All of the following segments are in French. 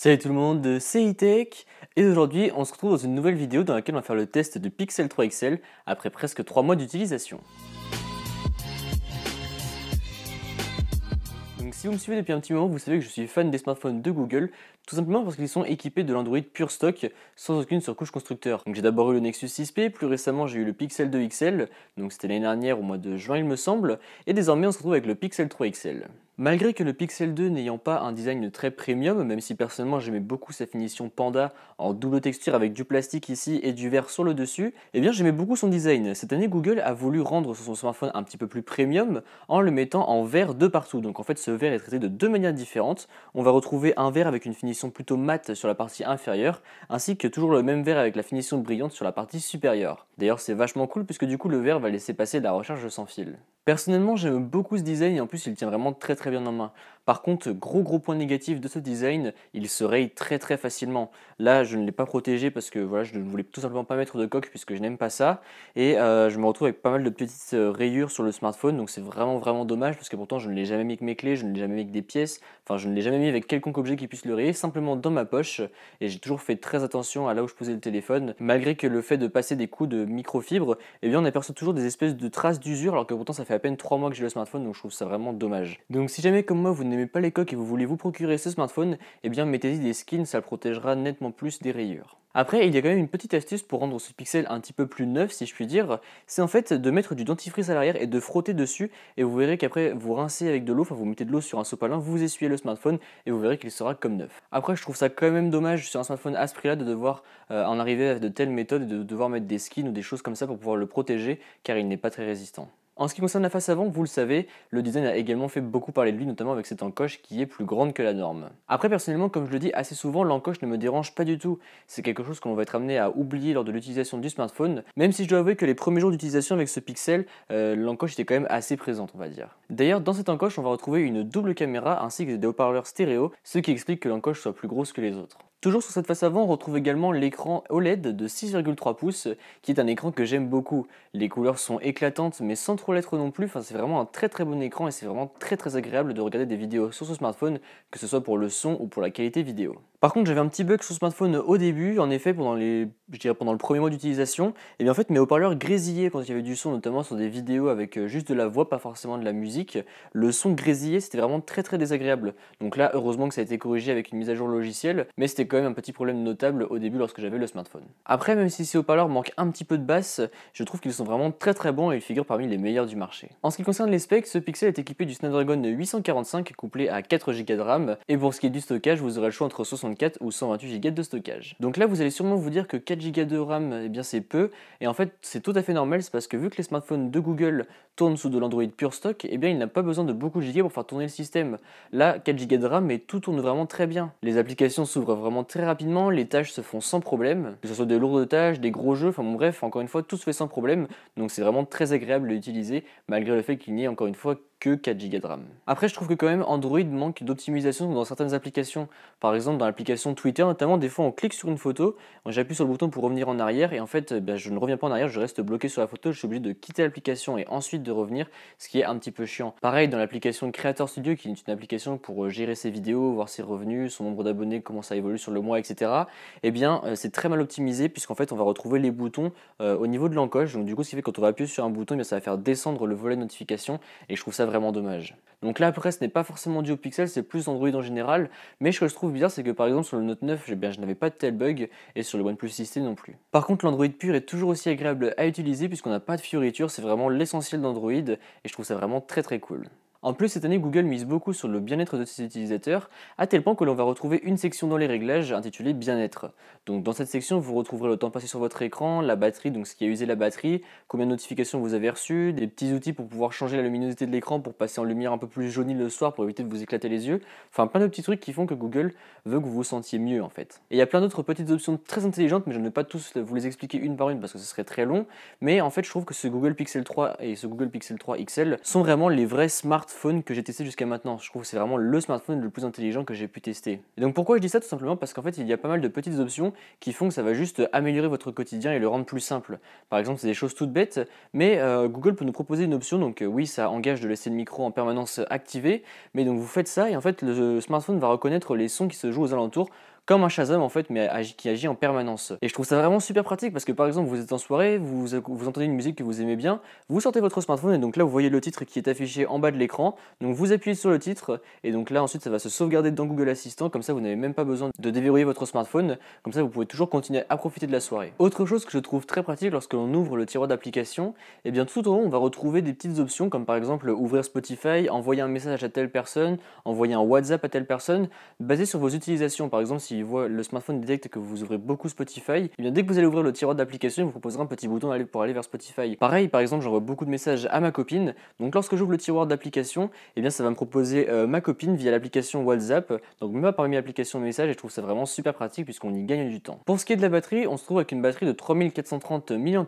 Salut tout le monde, de e et aujourd'hui on se retrouve dans une nouvelle vidéo dans laquelle on va faire le test de Pixel 3 XL après presque 3 mois d'utilisation. Donc si vous me suivez depuis un petit moment, vous savez que je suis fan des smartphones de Google, tout simplement parce qu'ils sont équipés de l'Android pure stock sans aucune surcouche constructeur. Donc j'ai d'abord eu le Nexus 6P, plus récemment j'ai eu le Pixel 2 XL, donc c'était l'année dernière au mois de juin il me semble, et désormais on se retrouve avec le Pixel 3 XL. Malgré que le Pixel 2 n'ayant pas un design très premium, même si personnellement j'aimais beaucoup sa finition panda en double texture avec du plastique ici et du verre sur le dessus, eh bien j'aimais beaucoup son design. Cette année Google a voulu rendre son smartphone un petit peu plus premium en le mettant en verre de partout. Donc en fait ce verre est traité de deux manières différentes. On va retrouver un verre avec une finition plutôt mate sur la partie inférieure, ainsi que toujours le même verre avec la finition brillante sur la partie supérieure. D'ailleurs, c'est vachement cool puisque du coup, le verre va laisser passer la recharge sans fil. Personnellement, j'aime beaucoup ce design et en plus, il tient vraiment très très bien en main. Par contre, gros gros point négatif de ce design, il se raye très très facilement. Là, je ne l'ai pas protégé parce que voilà, je ne voulais tout simplement pas mettre de coque puisque je n'aime pas ça. Et euh, je me retrouve avec pas mal de petites euh, rayures sur le smartphone, donc c'est vraiment vraiment dommage parce que pourtant je ne l'ai jamais mis avec mes clés, je ne l'ai jamais mis avec des pièces, enfin je ne l'ai jamais mis avec quelconque objet qui puisse le rayer, simplement dans ma poche. Et j'ai toujours fait très attention à là où je posais le téléphone, malgré que le fait de passer des coups de microfibre, et eh bien on aperçoit toujours des espèces de traces d'usure alors que pourtant ça fait à peine 3 mois que j'ai le smartphone, donc je trouve ça vraiment dommage. Donc si jamais comme moi vous pas les coques et vous voulez vous procurer ce smartphone, eh bien mettez-y des skins, ça le protégera nettement plus des rayures. Après, il y a quand même une petite astuce pour rendre ce pixel un petit peu plus neuf, si je puis dire. C'est en fait de mettre du dentifrice à l'arrière et de frotter dessus, et vous verrez qu'après vous rincez avec de l'eau, enfin vous mettez de l'eau sur un sopalin, vous essuyez le smartphone, et vous verrez qu'il sera comme neuf. Après, je trouve ça quand même dommage sur un smartphone à ce prix-là de devoir euh, en arriver à de telles méthodes et de devoir mettre des skins ou des choses comme ça pour pouvoir le protéger, car il n'est pas très résistant. En ce qui concerne la face avant, vous le savez, le design a également fait beaucoup parler de lui, notamment avec cette encoche qui est plus grande que la norme. Après, personnellement, comme je le dis assez souvent, l'encoche ne me dérange pas du tout. C'est quelque chose qu'on va être amené à oublier lors de l'utilisation du smartphone, même si je dois avouer que les premiers jours d'utilisation avec ce Pixel, euh, l'encoche était quand même assez présente, on va dire. D'ailleurs, dans cette encoche, on va retrouver une double caméra ainsi que des haut-parleurs stéréo, ce qui explique que l'encoche soit plus grosse que les autres. Toujours sur cette face avant, on retrouve également l'écran OLED de 6,3 pouces, qui est un écran que j'aime beaucoup. Les couleurs sont éclatantes, mais sans trop l'être non plus. Enfin, c'est vraiment un très très bon écran et c'est vraiment très très agréable de regarder des vidéos sur ce smartphone, que ce soit pour le son ou pour la qualité vidéo. Par contre, j'avais un petit bug sur ce smartphone au début. En effet, pendant les, je dirais pendant le premier mois d'utilisation, et eh bien en fait, mes haut-parleurs grésillaient quand il y avait du son, notamment sur des vidéos avec euh, juste de la voix, pas forcément de la musique. Le son grésillait, c'était vraiment très très désagréable. Donc là, heureusement que ça a été corrigé avec une mise à jour logicielle, mais c'était quand même un petit problème notable au début lorsque j'avais le smartphone. Après, même si ces haut-parleurs manquent un petit peu de basse, je trouve qu'ils sont vraiment très très bons et ils figurent parmi les meilleurs du marché. En ce qui concerne les specs, ce Pixel est équipé du Snapdragon 845 couplé à 4Go de RAM, et pour ce qui est du stockage, vous aurez le choix entre 64 ou 128Go de stockage. Donc là, vous allez sûrement vous dire que 4Go de RAM, eh bien c'est peu, et en fait, c'est tout à fait normal, c'est parce que vu que les smartphones de Google tournent sous de l'Android pure stock, eh bien il n'a pas besoin de beaucoup de gigas pour faire tourner le système. Là, 4Go de RAM, et tout tourne vraiment très bien. Les applications s'ouvrent vraiment très rapidement, les tâches se font sans problème, que ce soit des lourdes tâches, des gros jeux, enfin bon, bref, encore une fois, tout se fait sans problème, donc c'est vraiment très agréable de l'utiliser, malgré le fait qu'il n'y ait encore une fois que 4Go de RAM. Après, je trouve que quand même Android manque d'optimisation dans certaines applications. Par exemple, dans l'application Twitter, notamment, des fois on clique sur une photo, j'appuie sur le bouton pour revenir en arrière et en fait, eh ben, je ne reviens pas en arrière, je reste bloqué sur la photo, je suis obligé de quitter l'application et ensuite de revenir, ce qui est un petit peu chiant. Pareil dans l'application Creator Studio, qui est une application pour euh, gérer ses vidéos, voir ses revenus, son nombre d'abonnés, comment ça évolue sur le mois, etc. et eh bien, euh, c'est très mal optimisé puisqu'en fait, on va retrouver les boutons euh, au niveau de l'encoche. Donc du coup, ce qui fait que quand on va appuyer sur un bouton, eh ça va faire descendre le volet de notification et je trouve ça vraiment dommage. Donc là après ce n'est pas forcément dû au pixel, c'est plus Android en général, mais ce que je trouve bizarre c'est que par exemple sur le Note 9 eh bien, je n'avais pas de tel bug et sur le OnePlus 6T non plus. Par contre l'Android pur est toujours aussi agréable à utiliser puisqu'on n'a pas de fioritures, c'est vraiment l'essentiel d'Android et je trouve ça vraiment très très cool. En plus, cette année, Google mise beaucoup sur le bien-être de ses utilisateurs, à tel point que l'on va retrouver une section dans les réglages intitulée Bien-être. Donc, dans cette section, vous retrouverez le temps passé sur votre écran, la batterie, donc ce qui a usé la batterie, combien de notifications vous avez reçues, des petits outils pour pouvoir changer la luminosité de l'écran pour passer en lumière un peu plus jaunie le soir pour éviter de vous éclater les yeux. Enfin, plein de petits trucs qui font que Google veut que vous vous sentiez mieux en fait. Et il y a plein d'autres petites options très intelligentes, mais je ne vais pas tous vous les expliquer une par une parce que ce serait très long. Mais en fait, je trouve que ce Google Pixel 3 et ce Google Pixel 3 XL sont vraiment les vrais smart que j'ai testé jusqu'à maintenant. Je trouve que c'est vraiment le smartphone le plus intelligent que j'ai pu tester. donc pourquoi je dis ça Tout simplement parce qu'en fait, il y a pas mal de petites options qui font que ça va juste améliorer votre quotidien et le rendre plus simple. Par exemple, c'est des choses toutes bêtes, mais euh, Google peut nous proposer une option. Donc euh, oui, ça engage de laisser le micro en permanence activé, mais donc vous faites ça et en fait, le smartphone va reconnaître les sons qui se jouent aux alentours comme un Shazam en fait, mais qui agit en permanence. Et je trouve ça vraiment super pratique parce que par exemple, vous êtes en soirée, vous, vous entendez une musique que vous aimez bien, vous sortez votre smartphone et donc là, vous voyez le titre qui est affiché en bas de l'écran. Donc vous appuyez sur le titre et donc là, ensuite, ça va se sauvegarder dans Google Assistant. Comme ça, vous n'avez même pas besoin de déverrouiller votre smartphone. Comme ça, vous pouvez toujours continuer à profiter de la soirée. Autre chose que je trouve très pratique lorsque l'on ouvre le tiroir d'application, et eh bien tout au long, on va retrouver des petites options comme par exemple ouvrir Spotify, envoyer un message à telle personne, envoyer un WhatsApp à telle personne, basé sur vos utilisations. Par exemple, si le smartphone détecte que vous ouvrez beaucoup Spotify, et eh bien dès que vous allez ouvrir le tiroir d'application, il vous proposera un petit bouton pour aller vers Spotify. Pareil, par exemple, j'envoie beaucoup de messages à ma copine. Donc lorsque j'ouvre le tiroir d'application, et eh bien ça va me proposer euh, ma copine via l'application WhatsApp. Donc même parmi de messages, et je trouve ça vraiment super pratique puisqu'on y gagne du temps. Pour ce qui est de la batterie, on se trouve avec une batterie de 3430 mAh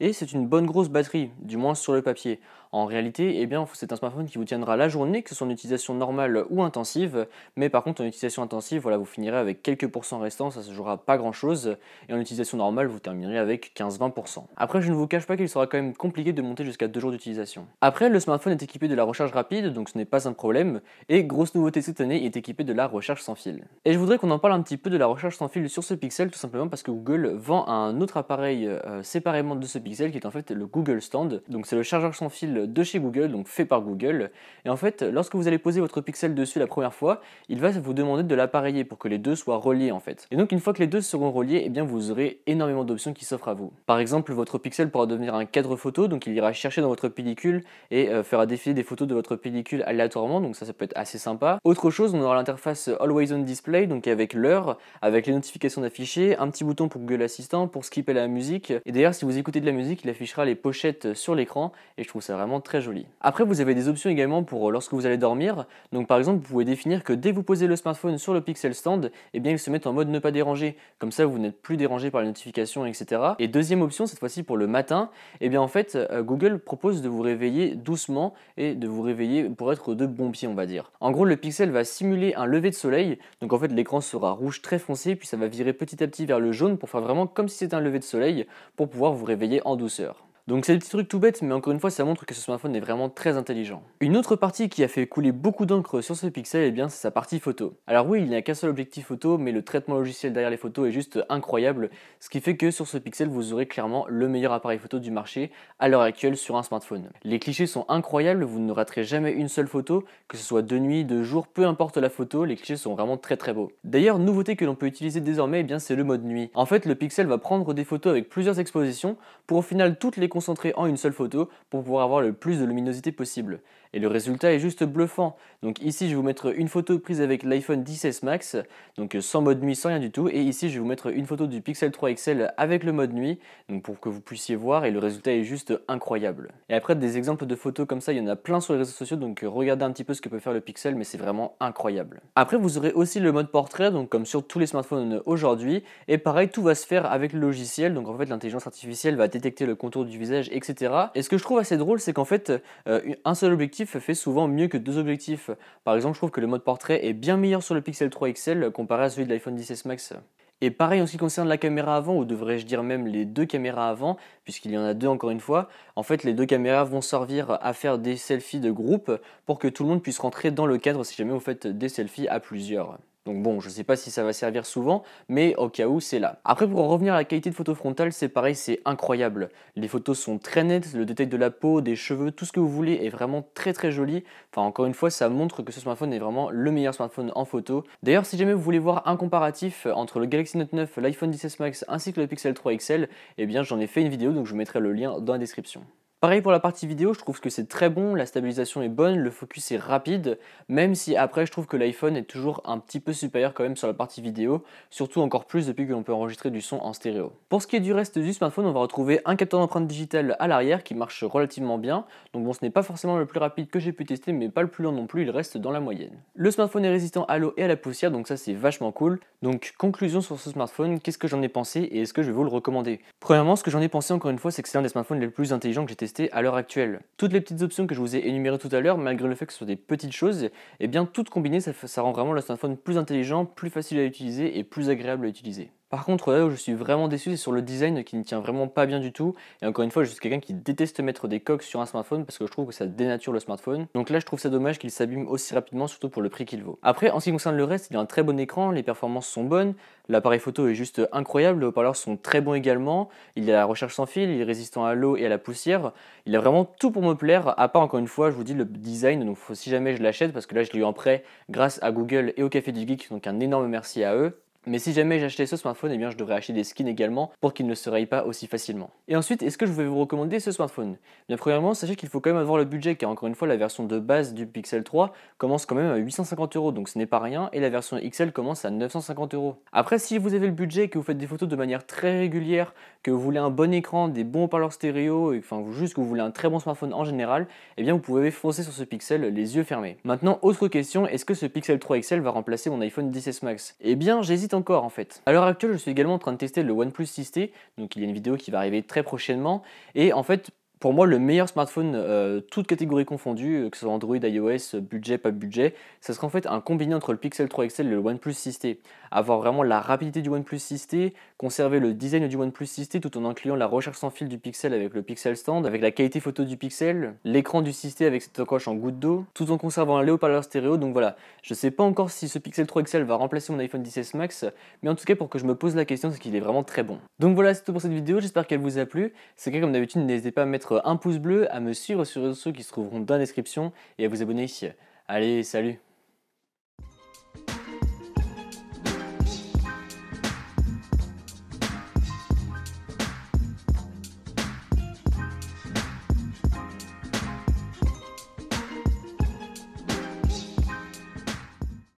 et c'est une bonne grosse batterie, du moins sur le papier. En réalité, eh bien, c'est un smartphone qui vous tiendra la journée, que ce soit en utilisation normale ou intensive, mais par contre en utilisation intensive, voilà, vous finirez avec quelques pourcents restants, ça se jouera pas grand chose, et en utilisation normale, vous terminerez avec 15-20%. Après, je ne vous cache pas qu'il sera quand même compliqué de monter jusqu'à 2 jours d'utilisation. Après, le smartphone est équipé de la recharge rapide, donc ce n'est pas un problème, et grosse nouveauté cette année, il est équipé de la recharge sans fil. Et je voudrais qu'on en parle un petit peu de la recharge sans fil sur ce Pixel, tout simplement parce que Google vend un autre appareil euh, séparément de ce Pixel Pixel qui est en fait le Google Stand. Donc c'est le chargeur sans fil de chez Google, donc fait par Google. Et en fait, lorsque vous allez poser votre Pixel dessus la première fois, il va vous demander de l'appareiller pour que les deux soient reliés en fait. Et donc une fois que les deux seront reliés, et eh bien vous aurez énormément d'options qui s'offrent à vous. Par exemple, votre Pixel pourra devenir un cadre photo, donc il ira chercher dans votre pellicule et euh, fera défiler des photos de votre pellicule aléatoirement, donc ça ça peut être assez sympa. Autre chose, on aura l'interface Always On Display, donc avec l'heure, avec les notifications d'affichés, un petit bouton pour Google Assistant, pour skipper la musique. Et d'ailleurs, si vous écoutez de la musique, il affichera les pochettes sur l'écran et je trouve ça vraiment très joli. Après, vous avez des options également pour euh, lorsque vous allez dormir. Donc par exemple, vous pouvez définir que dès que vous posez le smartphone sur le Pixel Stand, et eh bien il se met en mode ne pas déranger. Comme ça, vous n'êtes plus dérangé par les notifications, etc. Et deuxième option, cette fois-ci pour le matin, et eh bien en fait, euh, Google propose de vous réveiller doucement et de vous réveiller pour être de bon pied on va dire. En gros, le Pixel va simuler un lever de soleil. Donc en fait, l'écran sera rouge très foncé, puis ça va virer petit à petit vers le jaune pour faire vraiment comme si c'était un lever de soleil pour pouvoir vous réveiller en douceur. Donc c'est des petits trucs tout bêtes, mais encore une fois, ça montre que ce smartphone est vraiment très intelligent. Une autre partie qui a fait couler beaucoup d'encre sur ce Pixel, et eh bien, c'est sa partie photo. Alors oui, il n'y a qu'un seul objectif photo, mais le traitement logiciel derrière les photos est juste incroyable, ce qui fait que sur ce Pixel, vous aurez clairement le meilleur appareil photo du marché à l'heure actuelle sur un smartphone. Les clichés sont incroyables, vous ne raterez jamais une seule photo, que ce soit de nuit, de jour, peu importe la photo, les clichés sont vraiment très très beaux. D'ailleurs, nouveauté que l'on peut utiliser désormais, et eh bien, c'est le mode nuit. En fait, le Pixel va prendre des photos avec plusieurs expositions pour au final toutes les concentrer en une seule photo pour pouvoir avoir le plus de luminosité possible et le résultat est juste bluffant. Donc ici, je vais vous mettre une photo prise avec l'iPhone 10 Max, donc euh, sans mode nuit, sans rien du tout. Et ici, je vais vous mettre une photo du Pixel 3 XL avec le mode nuit, donc pour que vous puissiez voir, et le résultat est juste incroyable. Et après, des exemples de photos comme ça, il y en a plein sur les réseaux sociaux, donc regardez un petit peu ce que peut faire le Pixel, mais c'est vraiment incroyable. Après, vous aurez aussi le mode portrait, donc comme sur tous les smartphones aujourd'hui, et pareil, tout va se faire avec le logiciel, donc en fait, l'intelligence artificielle va détecter le contour du visage, etc. Et ce que je trouve assez drôle, c'est qu'en fait, euh, un seul objectif fait souvent mieux que deux objectifs. Par exemple, je trouve que le mode portrait est bien meilleur sur le Pixel 3 XL comparé à celui de l'iPhone 16 Max. Et pareil en ce qui concerne la caméra avant, ou devrais-je dire même les deux caméras avant, puisqu'il y en a deux encore une fois, en fait les deux caméras vont servir à faire des selfies de groupe pour que tout le monde puisse rentrer dans le cadre si jamais vous faites des selfies à plusieurs. Donc bon, je ne sais pas si ça va servir souvent, mais au cas où, c'est là. Après, pour en revenir à la qualité de photo frontale, c'est pareil, c'est incroyable. Les photos sont très nettes, le détail de la peau, des cheveux, tout ce que vous voulez est vraiment très très joli. Enfin, encore une fois, ça montre que ce smartphone est vraiment le meilleur smartphone en photo. D'ailleurs, si jamais vous voulez voir un comparatif entre le Galaxy Note 9, l'iPhone 16 Max ainsi que le Pixel 3 XL, eh bien j'en ai fait une vidéo, donc je vous mettrai le lien dans la description. Pareil pour la partie vidéo, je trouve que c'est très bon, la stabilisation est bonne, le focus est rapide, même si après je trouve que l'iPhone est toujours un petit peu supérieur quand même sur la partie vidéo, surtout encore plus depuis que l'on peut enregistrer du son en stéréo. Pour ce qui est du reste du smartphone, on va retrouver un capteur d'empreinte digitale à l'arrière qui marche relativement bien, donc bon ce n'est pas forcément le plus rapide que j'ai pu tester, mais pas le plus lent non plus, il reste dans la moyenne. Le smartphone est résistant à l'eau et à la poussière, donc ça c'est vachement cool. Donc conclusion sur ce smartphone, qu'est-ce que j'en ai pensé et est-ce que je vais vous le recommander Premièrement, ce que j'en ai pensé encore une fois, c'est que c'est un des smartphones les plus intelligents que j'ai testé à l'heure actuelle. Toutes les petites options que je vous ai énumérées tout à l'heure, malgré le fait que ce sont des petites choses, eh bien toutes combinées, ça, ça rend vraiment le smartphone plus intelligent, plus facile à utiliser et plus agréable à utiliser. Par contre, là où je suis vraiment déçu, c'est sur le design qui ne tient vraiment pas bien du tout. Et encore une fois, je suis quelqu'un qui déteste mettre des coques sur un smartphone parce que je trouve que ça dénature le smartphone. Donc là, je trouve ça dommage qu'il s'abîme aussi rapidement, surtout pour le prix qu'il vaut. Après, en ce qui concerne le reste, il a un très bon écran, les performances sont bonnes, l'appareil photo est juste incroyable, les haut-parleurs sont très bons également, il a la recherche sans fil, il est résistant à l'eau et à la poussière. Il a vraiment tout pour me plaire, à part encore une fois, je vous dis le design. Donc si jamais je l'achète, parce que là, je l'ai eu en prêt grâce à Google et au Café du Geek, donc un énorme merci à eux. Mais si jamais j'achetais ce smartphone, et eh bien je devrais acheter des skins également pour qu'il ne se raye pas aussi facilement. Et ensuite, est-ce que je vais vous recommander ce smartphone eh Bien premièrement, sachez qu'il faut quand même avoir le budget car encore une fois la version de base du Pixel 3 commence quand même à 850 euros donc ce n'est pas rien et la version XL commence à 950 euros. Après si vous avez le budget, que vous faites des photos de manière très régulière, que vous voulez un bon écran, des bons haut-parleurs stéréo, et, enfin juste que vous voulez un très bon smartphone en général, eh bien vous pouvez foncer sur ce Pixel les yeux fermés. Maintenant autre question, est-ce que ce Pixel 3 XL va remplacer mon iPhone 10S Max Eh bien j'hésite encore en fait. À l'heure actuelle, je suis également en train de tester le OnePlus 6T, donc il y a une vidéo qui va arriver très prochainement, et en fait, pour moi, le meilleur smartphone, toute euh, toutes catégories confondues, euh, que ce soit Android, iOS, euh, budget, pas budget, ça serait en fait un combiné entre le Pixel 3 XL et le OnePlus 6T. Avoir vraiment la rapidité du OnePlus 6T, conserver le design du OnePlus 6T tout en incluant la recherche sans fil du Pixel avec le Pixel Stand, avec la qualité photo du Pixel, l'écran du 6T avec cette coche en goutte d'eau, tout en conservant un Léo parleur stéréo. Donc voilà, je sais pas encore si ce Pixel 3 XL va remplacer mon iPhone 16 Max, mais en tout cas, pour que je me pose la question, c'est qu'il est vraiment très bon. Donc voilà, c'est tout pour cette vidéo, j'espère qu'elle vous a plu. C'est comme d'habitude, n'hésitez pas à mettre un pouce bleu, à me suivre sur les réseaux qui se trouveront dans la description et à vous abonner. ici. Allez, salut